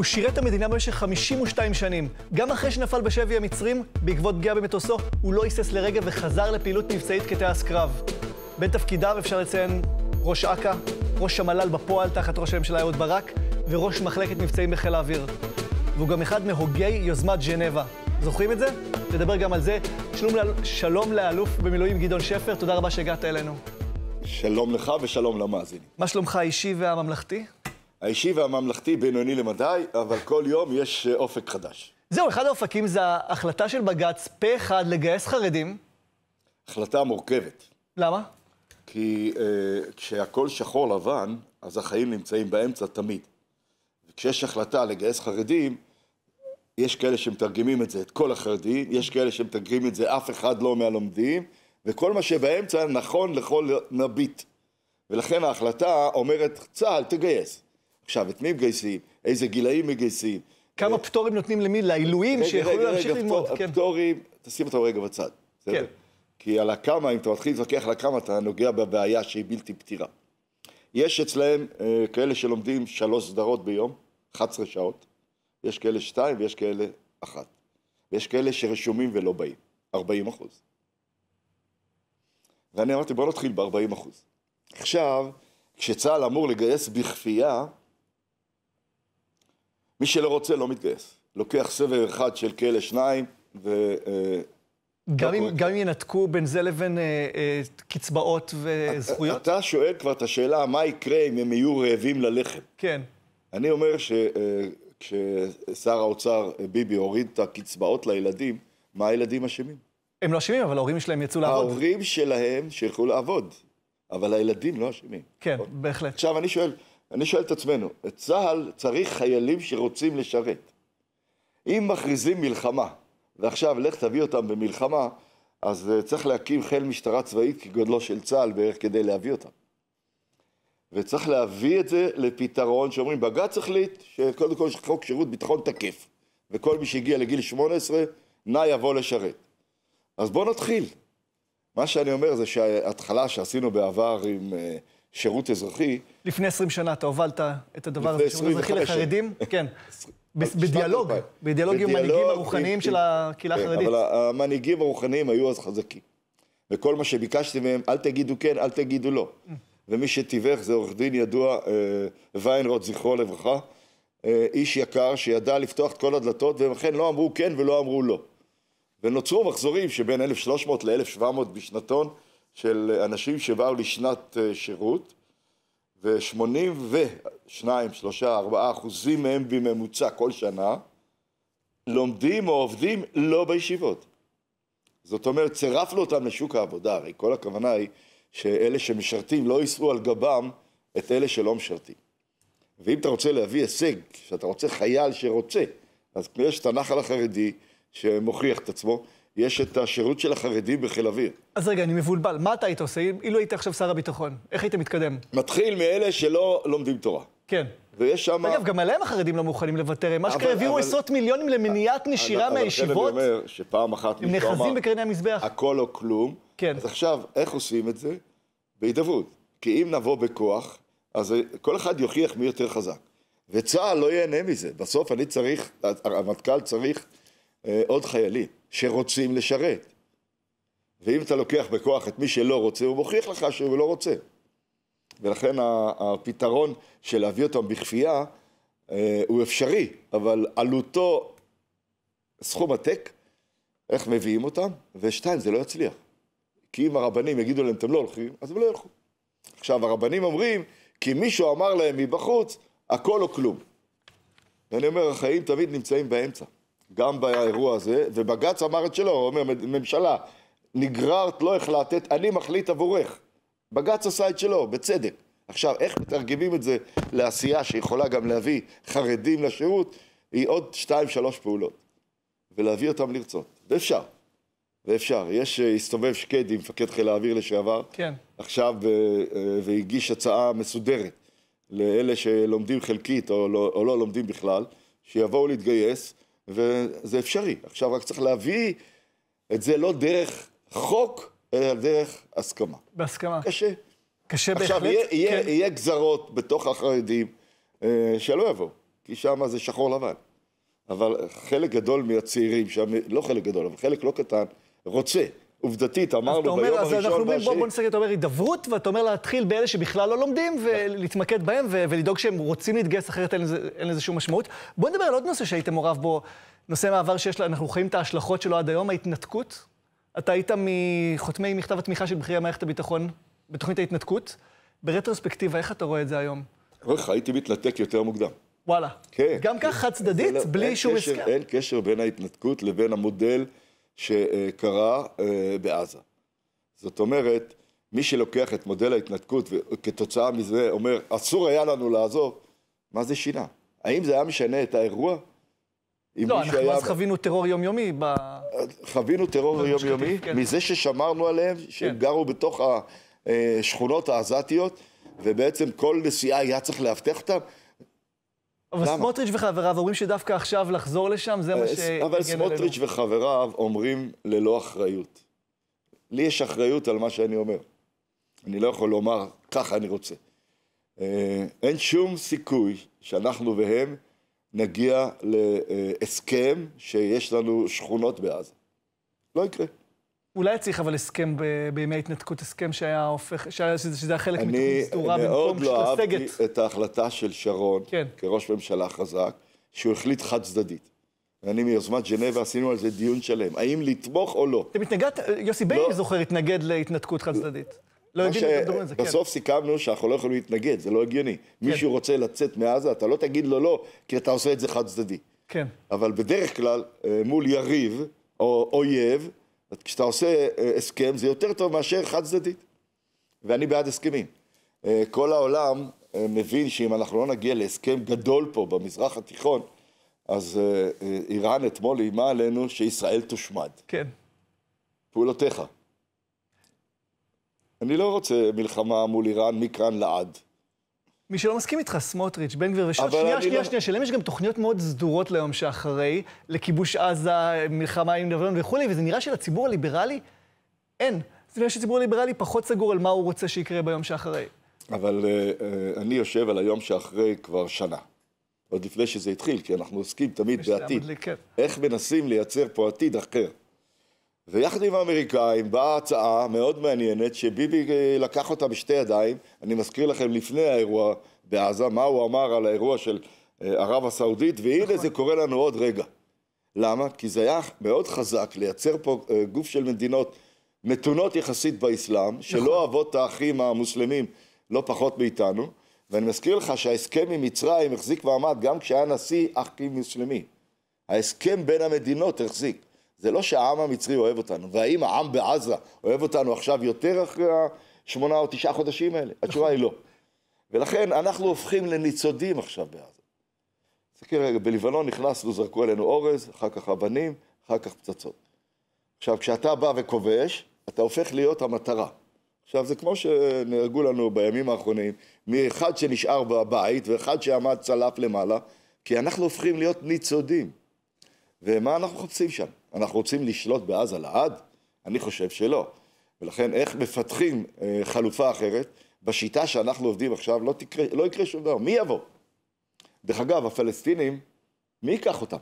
הוא שירת את המדינה במשך 52 שנים. גם אחרי שנפל בשבי המצרים, בעקבות פגיעה במטוסו, הוא לא היסס לרגע וחזר לפעילות מבצעית כטייס קרב. בין תפקידיו אפשר לציין ראש אכ"א, ראש המל"ל בפועל תחת ראש הממשלה אהוד ברק, וראש מחלקת מבצעים בחיל האוויר. והוא גם אחד מהוגי יוזמת ז'נבה. זוכרים את זה? נדבר גם על זה. שלום, שלום לאלוף במילואים גדעון שפר, תודה רבה שהגעת אלינו. שלום לך ושלום למאזינים. מה שלומך האישי והממלכתי? האישי והממלכתי בינוני למדי, אבל כל יום יש אה, אופק חדש. זהו, אחד האופקים זה ההחלטה של בג"ץ פה אחד לגייס חרדים. החלטה מורכבת. למה? כי uh, אה, כשהכול שחור לבן, אז החיים נמצאים באמצע תמיד. וכשיש החלטה לגייס חרדים, יש כאלה שמתרגמים את זה, את כל החרדים, יש כאלה שמתרגמים את זה, אף אחד לא מהלומדים, וכל מה שבאמצע נכון לכל נביט. ולכן ההחלטה אומרת, צה"ל תגייס. עכשיו, את מי מגייסים? איזה גילאים מגייסים? כמה אה, פטורים נותנים למי? לעילויים שיכולים להמשיך ללמוד. רגע, רגע, כן. הפטורים, תשים אותם רגע בצד. כן. כי על הכמה, אם אתה מתחיל להתווכח על הכמה, אתה נוגע בבעיה שהיא בלתי פתירה. יש אצלהם אה, כאלה שלומדים שלוש סדרות ביום, 11 שעות. יש כאלה שתיים ויש כאלה אחת. ויש כאלה שרשומים ולא באים, 40 אחוז. ואני אמרתי, בוא נתחיל ב-40 אחוז. עכשיו, כשצה"ל אמור לגייס בכפייה, מי שלא רוצה לא מתגייס. לוקח סבב אחד של כאלה שניים, ו... אה, גם לא אם, גם אם ינתקו בין זה לבין אה, אה, קצבאות וזכויות? אתה, אתה שואל כבר את השאלה, מה יקרה אם הם יהיו רעבים ללחם? כן. אני אומר שכששר אה, האוצר אה, ביבי הוריד את הקצבאות לילדים, מה הילדים אשמים? הם לא אשמים, אבל ההורים שלהם יצאו לעבוד. ההורים שלהם שילכו לעבוד, אבל הילדים לא אשמים. כן, אוקיי? בהחלט. עכשיו, אני שואל, אני שואל את עצמנו, את צה"ל צריך חיילים שרוצים לשרת. אם מכריזים מלחמה, ועכשיו לך תביא אותם במלחמה, אז אה, צריך להקים חיל משטרה צבאית כגודלו של צה"ל בערך כדי להביא אותם. וצריך להביא את זה לפתרון שאומרים, בג"ץ החליט שקודם כל יש חוק שירות ביטחון תקף, וכל מי שהגיע לגיל 18 נא יבוא לשרת. אז בואו נתחיל. מה שאני אומר זה שההתחלה שעשינו בעבר עם אה, שירות אזרחי. לפני 20 שנה אתה הובלת את הדבר הזה, שירות אזרחי לחרדים? כן. בדיאלוג, בדיאלוג עם המנהיגים כן, הרוחניים כן. של הקהילה כן, החרדית. אבל המנהיגים הרוחניים היו אז חזקים. וכל מה שביקשתי מהם, אל תגידו כן, אל תגידו לא. Mm. ומי שתיווך זה עורך דין ידוע, אה, ויינרוט, זכרו לברכה, אה, איש יקר שידע לפתוח את כל הדלתות, והם אכן לא אמרו כן ולא אמרו לא. ונוצרו מחזורים שבין 1,300 ל-1,700 בשנתון, של אנשים שבאו לשנת אה, שירות, ושמונים ושניים, שלושה, ארבעה אחוזים מהם בממוצע כל שנה, לומדים או עובדים לא בישיבות. זאת אומרת, צירפנו אותם לשוק העבודה, הרי כל הכוונה היא שאלה שמשרתים לא יישאו על גבם את אלה שלא משרתים. ואם אתה רוצה להביא הישג, שאתה רוצה חייל שרוצה, אז יש את הנחל החרדי שמוכיח את עצמו, יש את השירות של החרדים בחיל אוויר. אז רגע, אני מבולבל. מה אתה היית עושה אילו היית עכשיו שר הביטחון? איך היית מתקדם? מתחיל מאלה שלא לומדים תורה. כן. ויש שם... אגב, גם עליהם החרדים לא מוכנים לוותר. הם אשכרה העבירו עשרות מיליונים למניעת נשירה מהישיבות. אבל אני אומר שפעם אחת... הם נחזים בקרני המזבח. הכל או כלום. כן. אז עכשיו, איך עושים את זה? בהידברות. כי אם נבוא בכוח, אז כל אחד יוכיח מי יותר חזק. וצה"ל לא ייהנה מזה. בסוף אני צריך, הרמטכ"ל צריך אה, עוד חיילים. שרוצים לשרת. ואם אתה לוקח בכוח את מי שלא רוצה, הוא מוכיח לך שהוא לא רוצה. ולכן הפתרון של להביא אותם בכפייה אה, הוא אפשרי, אבל עלותו סכום עתק, איך מביאים אותם, ושתיים, זה לא יצליח. כי אם הרבנים יגידו להם, אתם לא הולכים, אז הם לא ילכו. עכשיו, הרבנים אומרים, כי מישהו אמר להם מבחוץ, הכל או כלום. ואני אומר, החיים תמיד נמצאים באמצע. גם באירוע הזה, ובג"ץ אמר את שלו, הוא אומר, ממשלה, נגררת, לא החלטת, אני מחליט עבורך. בג"ץ עשה את שלו, בצדק. עכשיו, איך מתרגמים את זה לעשייה שיכולה גם להביא חרדים לשירות, היא עוד שתיים, שלוש פעולות. ולהביא אותם לרצות. ואפשר. ואפשר. יש, אה, הסתובב שקדי, מפקד חיל האוויר לשעבר, כן. עכשיו, אה, אה, והגיש הצעה מסודרת לאלה שלומדים חלקית או לא, או לא לומדים בכלל, שיבואו להתגייס, וזה אפשרי. עכשיו רק צריך להביא את זה לא דרך חוק, אלא דרך הסכמה. בהסכמה. קשה. קשה עכשיו, בהחלט. עכשיו, יהיה, יהיה, כן. יהיה גזרות בתוך החרדים אה, שלא יבואו, כי שם זה שחור לבן. אבל חלק גדול מהצעירים שם, לא חלק גדול, אבל חלק לא קטן, רוצה. עובדתית, אמרנו ביום הראשון... אז אנחנו אומרים, בוא, בוא נסתכל, אתה אומר הידברות, ואתה אומר להתחיל באלה שבכלל לא לומדים, ולהתמקד נכון. בהם, ולדאוג שהם רוצים להתגייס, אחרת אין לזה, אין לזה שום משמעות. בוא נדבר על עוד נושא שהיית מעורב בו, נושא מעבר שיש, אנחנו חיים את ההשלכות שלו עד היום, ההתנתקות. אתה היית מחותמי מכתב התמיכה של בכירי מערכת הביטחון בתוכנית ההתנתקות. ברטרוספקטיבה, איך אתה רואה את זה היום? איך הייתי מתנתק יותר מוקדם. וואלה. כן. גם כך חד לא- צדדית, לא- בלי שום הסכם. אין קשר בין ההתנתקות לבין המודל שקרה אה, בעזה. זאת אומרת, מי שלוקח את מודל ההתנתקות וכתוצאה מזה אומר, אסור היה לנו לעזוב, מה זה שינה? האם זה היה משנה את האירוע? לא, אנחנו היה... אז חווינו טרור יומיומי ב... חווינו טרור יומיומי, כן. מזה ששמרנו עליהם, שהם כן. גרו בתוך השכונות אה, העזתיות, ובעצם כל נסיעה היה צריך לאבטח אותם. אבל למה? סמוטריץ' וחבריו אומרים שדווקא עכשיו לחזור לשם, זה מה אה, ש... אבל סמוטריץ' אלינו. וחבריו אומרים ללא אחריות. לי יש אחריות על מה שאני אומר. אני לא יכול לומר, ככה אני רוצה. אה, אין שום סיכוי שאנחנו והם נגיע להסכם שיש לנו שכונות בעזה. לא יקרה. אולי צריך אבל הסכם ב- בימי ההתנתקות, הסכם שהיה הופך, שהיה, שזה, שזה היה חלק מתוכנית סדורה במקום פשוט לא לסגת. אני מאוד לא אהבתי את ההחלטה של שרון, כן. כראש ממשלה חזק, שהוא החליט חד צדדית. אני מיוזמת ג'נבה עשינו על זה דיון שלם, האם לתמוך או לא. אתם התנגדת, יוסי ביילין לא... זוכר התנגד להתנתקות חד צדדית. לא יודעים לדבר על זה, כן. בסוף סיכמנו שאנחנו לא יכולים להתנגד, זה לא הגיוני. כן. מישהו רוצה לצאת מעזה, אתה לא תגיד לו לא, כי אתה עושה את זה חד צדדי. כן. אבל בדרך כלל, אה, מול יריב או אויב, כשאתה עושה אה, הסכם זה יותר טוב מאשר חד צדדית. ואני בעד הסכמים. אה, כל העולם אה, מבין שאם אנחנו לא נגיע להסכם גדול פה במזרח התיכון, אז איראן אתמול איימה עלינו שישראל תושמד. כן. פעולותיך. אני לא רוצה מלחמה מול איראן מכאן לעד. מי שלא מסכים איתך, סמוטריץ', בן גביר ושם. שנייה, שנייה, לא... שנייה, שלהם יש גם תוכניות מאוד סדורות ליום שאחרי, לכיבוש עזה, מלחמה עם לבנון וכולי, וזה נראה שלציבור הליברלי אין. זה נראה שציבור הליברלי פחות סגור על מה הוא רוצה שיקרה ביום שאחרי. אבל uh, uh, אני יושב על היום שאחרי כבר שנה. עוד לפני שזה התחיל, כי אנחנו עוסקים תמיד בעתיד. מדליק, כן. איך מנסים לייצר פה עתיד אחר. ויחד עם האמריקאים באה הצעה מאוד מעניינת שביבי אה, לקח אותה בשתי ידיים, אני מזכיר לכם לפני האירוע בעזה, מה הוא אמר על האירוע של אה, ערב הסעודית, והנה נכון. זה קורה לנו עוד רגע. למה? כי זה היה מאוד חזק לייצר פה אה, גוף של מדינות מתונות יחסית באסלאם, שלא נכון. אוהבות את האחים המוסלמים לא פחות מאיתנו, ואני מזכיר לך שההסכם עם מצרים החזיק מעמד גם כשהיה נשיא אחים מוסלמי. ההסכם בין המדינות החזיק. זה לא שהעם המצרי אוהב אותנו, והאם העם בעזה אוהב אותנו עכשיו יותר אחרי השמונה או תשעה חודשים האלה? נכון. התשובה היא לא. ולכן אנחנו הופכים לניצודים עכשיו בעזה. תסתכל רגע, בלבנון נכנסנו, זרקו עלינו אורז, אחר כך אבנים, אחר כך פצצות. עכשיו, כשאתה בא וכובש, אתה הופך להיות המטרה. עכשיו, זה כמו שנהרגו לנו בימים האחרונים, מאחד שנשאר בבית ואחד שעמד צלף למעלה, כי אנחנו הופכים להיות ניצודים. ומה אנחנו מחפשים שם? אנחנו רוצים לשלוט בעזה לעד? אני חושב שלא. ולכן איך מפתחים אה, חלופה אחרת? בשיטה שאנחנו עובדים עכשיו לא, תקרה, לא יקרה שום דבר. מי יבוא? דרך אגב, הפלסטינים, מי ייקח אותם?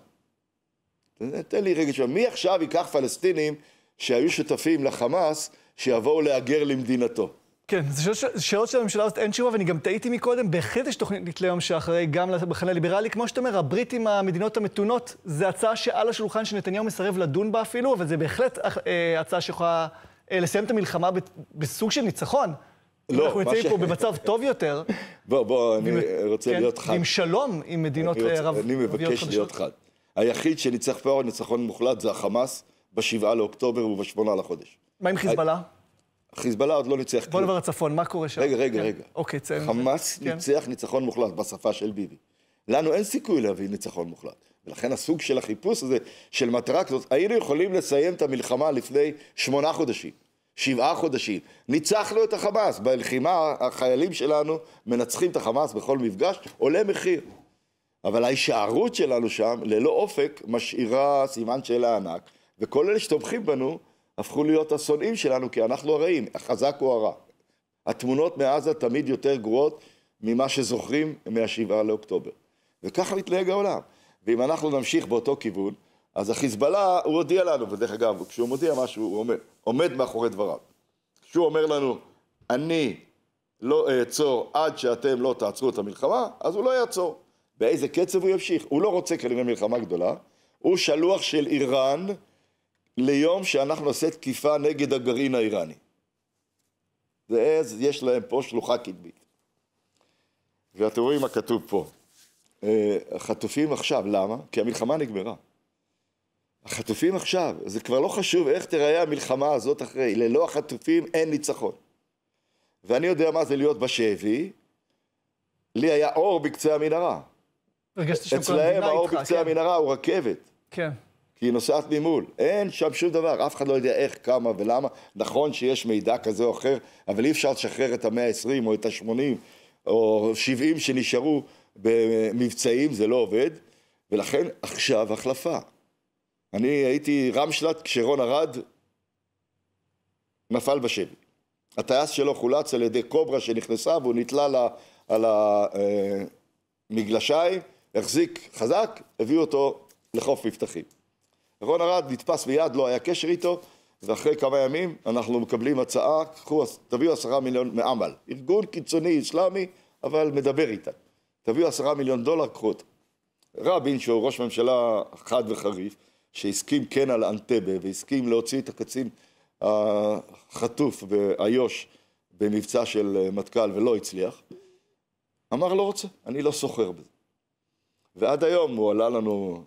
תן לי רגע, מי עכשיו ייקח פלסטינים שהיו שותפים לחמאס, שיבואו להגר למדינתו? כן, זה שאלות, שאלות של הממשלה הזאת אין תשובה, ואני גם טעיתי מקודם, בהחלט יש תוכנית ליום שאחרי, גם למחנה הליברלי. כמו שאתה אומר, הברית עם המדינות המתונות, זו הצעה שעל השולחן שנתניהו מסרב לדון בה אפילו, אבל זה בהחלט אה, הצעה שיכולה אה, לסיים את המלחמה בסוג של ניצחון. לא, אנחנו נמצאים ש... פה במצב טוב יותר. בוא, בוא, אני רוצה כן, להיות חד. עם שלום עם מדינות רוצה, אה, רב... אני מבקש להיות חד. היחיד שניצח פה ניצחון מוחלט זה החמאס, בשבעה לאוקטובר ובשמונה לחודש. מה עם חיזבאללה? חיזבאללה עוד לא ניצח כלום. בוא נדבר לצפון, מה קורה שם? רגע, רגע, כן. רגע. אוקיי, ציין. חמאס כן. ניצח ניצחון מוחלט בשפה של ביבי. לנו אין סיכוי להביא ניצחון מוחלט. ולכן הסוג של החיפוש הזה, של מטרה כזאת, היינו יכולים לסיים את המלחמה לפני שמונה חודשים, שבעה חודשים. ניצחנו את החמאס. בלחימה, החיילים שלנו מנצחים את החמאס בכל מפגש, עולה מחיר. אבל ההישארות שלנו שם, ללא אופק, משאירה סימן שאלה ענק, וכל אלה שתומכים בנו, הפכו להיות השונאים שלנו, כי אנחנו הרעים, החזק הוא הרע. התמונות מעזה תמיד יותר גרועות ממה שזוכרים מהשבעה לאוקטובר. וככה מתנהג העולם. ואם אנחנו נמשיך באותו כיוון, אז החיזבאללה, הוא הודיע לנו, ודרך אגב, כשהוא מודיע משהו, הוא עומד, עומד מאחורי דבריו. כשהוא אומר לנו, אני לא אעצור עד שאתם לא תעצרו את המלחמה, אז הוא לא יעצור. באיזה קצב הוא ימשיך? הוא לא רוצה כנראה מלחמה גדולה, הוא שלוח של איראן, ליום שאנחנו נעשה תקיפה נגד הגרעין האיראני. ואז יש להם פה שלוחה קדמית. ואתם רואים מה כתוב פה. אה, החטופים עכשיו, למה? כי המלחמה נגמרה. החטופים עכשיו, זה כבר לא חשוב איך תראה המלחמה הזאת אחרי, ללא החטופים אין ניצחון. ואני יודע מה זה להיות בשבי, לי היה אור בקצה המנהרה. אצלהם האור בקצה כן. המנהרה הוא רכבת. כן. כי היא נוסעת ממול, אין שם שום דבר, אף אחד לא יודע איך, כמה ולמה, נכון שיש מידע כזה או אחר, אבל אי אפשר לשחרר את המאה העשרים או את השמונים או שבעים שנשארו במבצעים, זה לא עובד, ולכן עכשיו החלפה. אני הייתי רמשל"ט כשרון ארד נפל בשבי. הטייס שלו חולץ על ידי קוברה שנכנסה והוא נתלה על המגלשיים, החזיק חזק, הביאו אותו לחוף מבטחים. רון ארד נתפס ביד, לא היה קשר איתו, ואחרי כמה ימים אנחנו מקבלים הצעה, קחו, תביאו עשרה מיליון מעמל. ארגון קיצוני אסלאמי, אבל מדבר איתה. תביאו עשרה מיליון דולר, קחו אותה. רבין, שהוא ראש ממשלה חד וחריף, שהסכים כן על אנטבה, והסכים להוציא את הקצין החטוף באיו"ש במבצע של מטכ"ל ולא הצליח, אמר לא רוצה, אני לא סוחר בזה. ועד היום הוא עלה לנו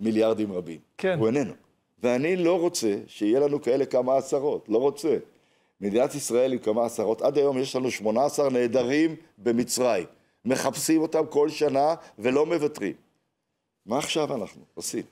מיליארדים רבים. כן. הוא איננו. ואני לא רוצה שיהיה לנו כאלה כמה עשרות, לא רוצה. מדינת ישראל עם כמה עשרות, עד היום יש לנו 18 נעדרים במצרים. מחפשים אותם כל שנה ולא מוותרים. מה עכשיו אנחנו עושים?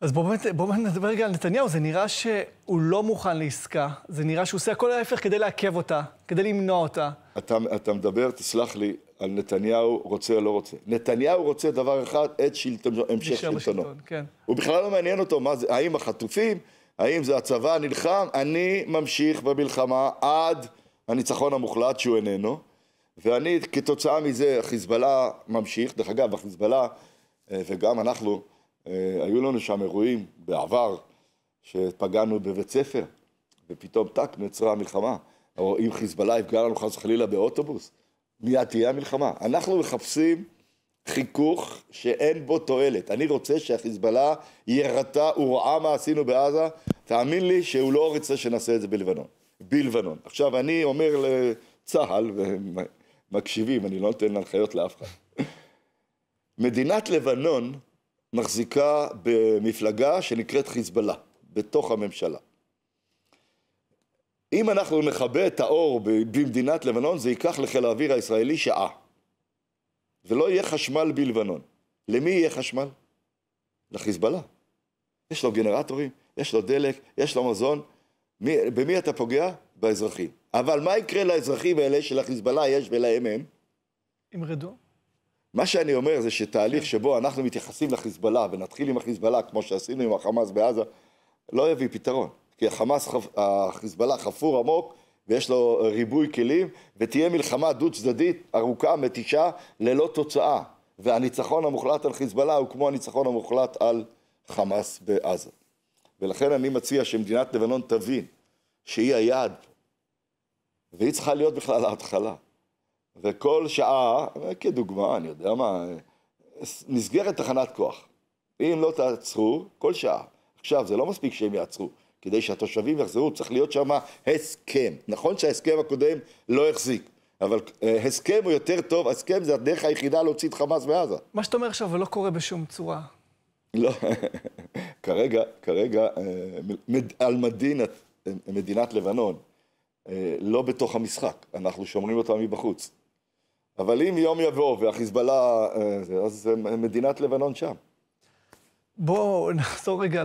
אז בואו בוא נדבר רגע על נתניהו. זה נראה שהוא לא מוכן לעסקה, זה נראה שהוא עושה הכל ההפך כדי לעכב אותה, כדי למנוע אותה. אתה, אתה מדבר, תסלח לי, על נתניהו רוצה או לא רוצה. נתניהו רוצה דבר אחד, את שלטונו, המשך שלטונו. בשלטון, כן. הוא בכלל לא מעניין אותו מה זה, האם החטופים, האם זה הצבא הנלחם, אני ממשיך במלחמה עד הניצחון המוחלט שהוא איננו, ואני, כתוצאה מזה, החיזבאללה ממשיך. דרך אגב, החיזבאללה, אה, וגם אנחנו, אה, היו לנו שם אירועים בעבר, שפגענו בבית ספר, ופתאום טאק נעצרה המלחמה. או אם חיזבאללה יפגע לנו חס וחלילה באוטובוס, מיד תהיה המלחמה. אנחנו מחפשים חיכוך שאין בו תועלת. אני רוצה שהחיזבאללה יירתע, הוא ראה מה עשינו בעזה, תאמין לי שהוא לא רוצה שנעשה את זה בלבנון. בלבנון. עכשיו, אני אומר לצה"ל, ומקשיבים, אני לא נותן הנחיות לאף אחד. מדינת לבנון מחזיקה במפלגה שנקראת חיזבאללה, בתוך הממשלה. אם אנחנו נכבה את האור במדינת לבנון, זה ייקח לחיל האוויר הישראלי שעה. ולא יהיה חשמל בלבנון. למי יהיה חשמל? לחיזבאללה. יש לו גנרטורים, יש לו דלק, יש לו מזון. מי, במי אתה פוגע? באזרחים. אבל מה יקרה לאזרחים האלה שלחיזבאללה יש ולהם הם? ימרדו. מה שאני אומר זה שתהליך כן. שבו אנחנו מתייחסים לחיזבאללה ונתחיל עם החיזבאללה כמו שעשינו עם החמאס בעזה לא יביא פתרון כי החמאס, החיזבאללה חפור עמוק ויש לו ריבוי כלים ותהיה מלחמה דו צדדית ארוכה מתישה ללא תוצאה והניצחון המוחלט על חיזבאללה הוא כמו הניצחון המוחלט על חמאס בעזה ולכן אני מציע שמדינת לבנון תבין שהיא היעד והיא צריכה להיות בכלל ההתחלה וכל שעה, כדוגמה, אני יודע מה, נסגרת תחנת כוח. אם לא תעצרו, כל שעה. עכשיו, זה לא מספיק שהם יעצרו. כדי שהתושבים יחזרו, צריך להיות שם הסכם. נכון שההסכם הקודם לא החזיק, אבל אה, הסכם הוא יותר טוב, הסכם זה הדרך היחידה להוציא את חמאס מעזה. מה שאתה אומר עכשיו, לא קורה בשום צורה. לא, כרגע, כרגע, אה, על מדינת לבנון, אה, לא בתוך המשחק, אנחנו שומרים אותה מבחוץ. אבל אם יום יבוא והחיזבאללה, אה, אז מדינת לבנון שם. בואו נחזור רגע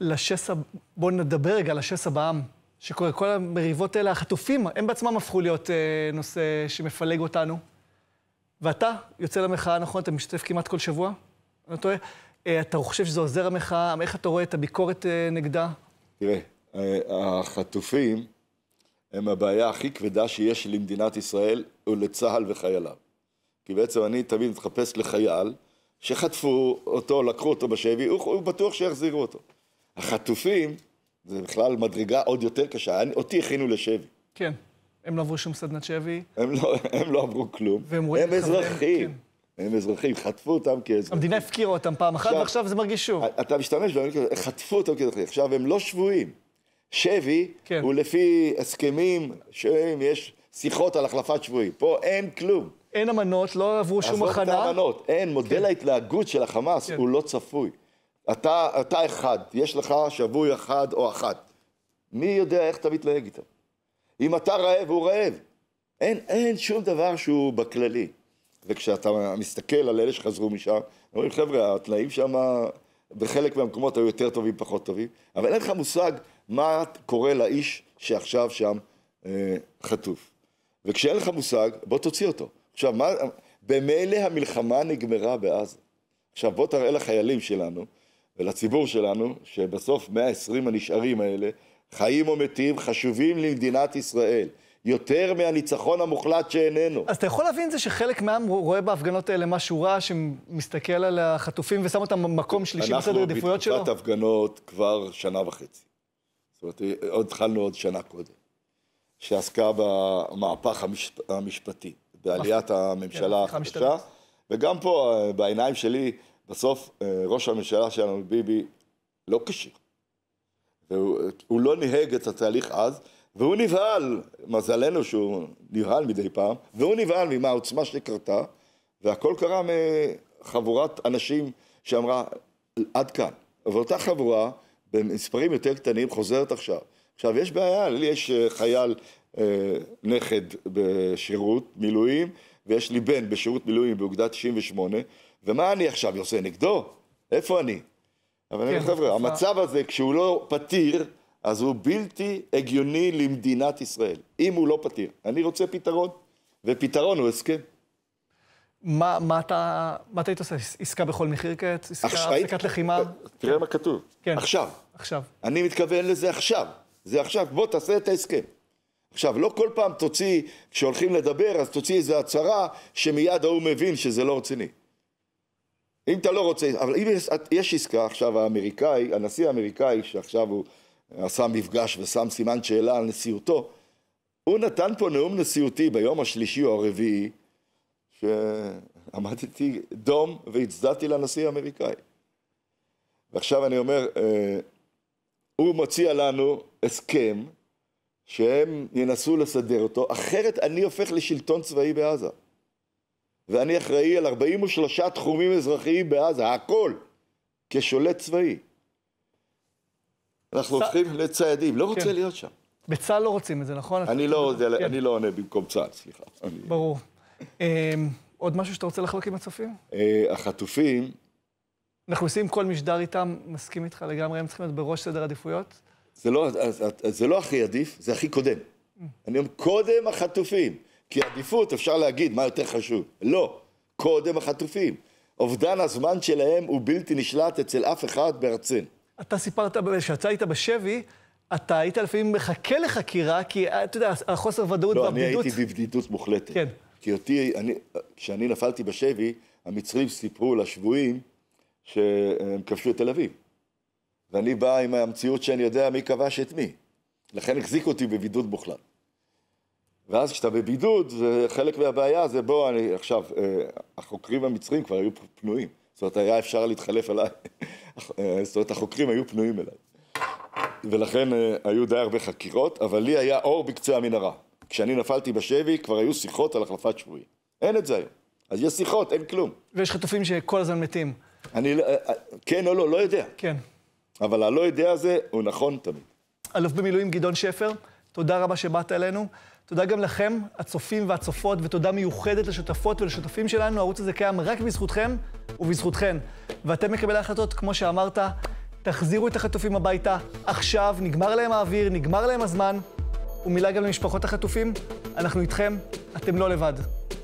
לשסע, בואו נדבר רגע על השסע בעם שקורה. כל המריבות האלה, החטופים, הם בעצמם הפכו להיות אה, נושא שמפלג אותנו. ואתה יוצא למחאה, נכון? אתה משתתף כמעט כל שבוע, אני לא טועה. אה, אתה חושב שזה עוזר המחאה? איך אתה רואה את הביקורת נגדה? תראה, החטופים, הם הבעיה הכי כבדה שיש למדינת ישראל ולצה"ל וחייליו. כי בעצם אני תמיד מתחפש לחייל שחטפו אותו, לקחו אותו בשבי, הוא, הוא בטוח שיחזירו אותו. החטופים זה בכלל מדרגה עוד יותר קשה, אני, אותי הכינו לשבי. כן, הם לא עברו שום סדנת שבי. הם לא, הם לא עברו כלום, הם אזרחים. כן. הם אזרחים, חטפו אותם כאזרחים. המדינה הפקירה אותם פעם אחת, ועכשיו זה מרגיש שוב. אתה משתמש, חטפו אותם כאזרחים. עכשיו, הם לא שבויים. שבי כן. הוא לפי הסכמים, שאם יש שיחות על החלפת שבויים. פה אין כלום. אין אמנות, לא עברו שום הכנה. עזוב את האמנות, אין. כן. מודל כן. ההתלהגות של החמאס כן. הוא לא צפוי. אתה, אתה אחד, יש לך שבוי אחד או אחת. מי יודע איך אתה מתלהג איתם? אם אתה רעב, הוא רעב. אין, אין שום דבר שהוא בכללי. וכשאתה מסתכל על אלה שחזרו משם, אומרים, חבר'ה, התנאים שם בחלק מהמקומות היו יותר טובים, פחות טובים, אבל אין לך מושג מה קורה לאיש שעכשיו שם אה, חטוף. וכשאין לך מושג, בוא תוציא אותו. עכשיו, מה, במילא המלחמה נגמרה בעזה. עכשיו, בוא תראה לחיילים שלנו ולציבור שלנו, שבסוף 120 הנשארים האלה, חיים או מתים, חשובים למדינת ישראל. יותר מהניצחון המוחלט שאיננו. אז אתה יכול להבין את זה שחלק מהעם רואה בהפגנות האלה משהו רע, שמסתכל על החטופים ושם אותם במקום שלישי בסדר העדיפויות שלו? אנחנו בתקופת הפגנות כבר שנה וחצי. זאת אומרת, עוד התחלנו עוד שנה קודם, שעסקה במהפך המשפ... המשפטי, בעליית הממשלה החדשה, וגם פה, אה, בעיניים שלי, בסוף אה, ראש הממשלה שלנו, ביבי, לא כשיר. והוא לא נהג את התהליך אז, והוא נבהל, מזלנו שהוא נבהל מדי פעם, והוא נבהל ממה העוצמה שקרתה, והכל קרה מחבורת אנשים שאמרה, עד כאן. ואותה חבורה במספרים יותר קטנים, חוזרת עכשיו. עכשיו, יש בעיה, לי יש אה, חייל אה, נכד בשירות מילואים, ויש לי בן בשירות מילואים באוגדה 98, ומה אני עכשיו עושה נגדו? איפה אני? אבל כן, אני חבר'ה, המצב הזה, כשהוא לא פתיר, אז הוא בלתי הגיוני למדינת ישראל, אם הוא לא פתיר. אני רוצה פתרון, ופתרון הוא הסכם. מה, מה, אתה, מה אתה היית עושה? עסקה בכל מחיר כעת? עסקה, הפסקת לחימה? תראה מה כתוב. כן. עכשיו. עכשיו. אני מתכוון לזה עכשיו. זה עכשיו, בוא תעשה את ההסכם. עכשיו, לא כל פעם תוציא, כשהולכים לדבר, אז תוציא איזו הצהרה שמיד ההוא מבין שזה לא רציני. אם אתה לא רוצה, אבל אם יש, יש עסקה עכשיו, האמריקאי, הנשיא האמריקאי, שעכשיו הוא עשה מפגש ושם סימן שאלה על נשיאותו, הוא נתן פה נאום נשיאותי ביום השלישי או הרביעי, שעמדתי דום והצדדתי לנשיא האמריקאי. ועכשיו אני אומר, אה, הוא מציע לנו הסכם שהם ינסו לסדר אותו, אחרת אני הופך לשלטון צבאי בעזה. ואני אחראי על 43 תחומים אזרחיים בעזה, הכל, כשולט צבאי. אנחנו הולכים הופכים לציידים, לא רוצה כן. להיות שם. בצה"ל לא רוצים את זה, נכון? אני לא זה... כן. אני כן. לא עונה במקום צה"ל, סליחה. ברור. אני... אמ, עוד משהו שאתה רוצה לחלוק עם הצופים? אה, החטופים... אנחנו עושים כל משדר איתם, מסכים איתך לגמרי, הם צריכים להיות בראש סדר עדיפויות? זה לא, זה לא הכי עדיף, זה הכי קודם. Mm. אני אומר, קודם החטופים. כי עדיפות, אפשר להגיד, מה יותר חשוב? לא, קודם החטופים. אובדן הזמן שלהם הוא בלתי נשלט אצל אף אחד בארצנו. אתה סיפרת, כשאתה היית בשבי, אתה היית לפעמים מחכה לחקירה, כי אה, אתה יודע, החוסר ודאות לא, והבדידות... לא, אני הייתי בבדידות מוחלטת. כן. כי אותי, אני, כשאני נפלתי בשבי, המצרים סיפרו לשבויים שהם כבשו את תל אביב. ואני בא עם המציאות שאני יודע מי כבש את מי. לכן החזיקו אותי בבידוד מוחלט. ואז כשאתה בבידוד, חלק מהבעיה זה בוא, אני עכשיו, אה, החוקרים המצרים כבר היו פנויים. זאת אומרת, היה אפשר להתחלף עליי. זאת אומרת, החוקרים היו פנויים אליי. ולכן אה, היו די הרבה חקירות, אבל לי היה אור בקצה המנהרה. כשאני נפלתי בשבי, כבר היו שיחות על החלפת שבוי. אין את זה היום. אז יש שיחות, אין כלום. ויש חטופים שכל הזמן מתים. אני, לא, אה, אה, כן או לא, לא יודע. כן. אבל הלא יודע הזה הוא נכון תמיד. אלוף במילואים גדעון שפר, תודה רבה שבאת אלינו. תודה גם לכם, הצופים והצופות, ותודה מיוחדת לשותפות ולשותפים שלנו. הערוץ הזה קיים רק בזכותכם ובזכותכן. ואתם מקבלי ההחלטות, כמו שאמרת, תחזירו את החטופים הביתה, עכשיו, נגמר להם האוויר, נגמר להם הזמן. ומילה גם למשפחות החטופים, אנחנו איתכם, אתם לא לבד.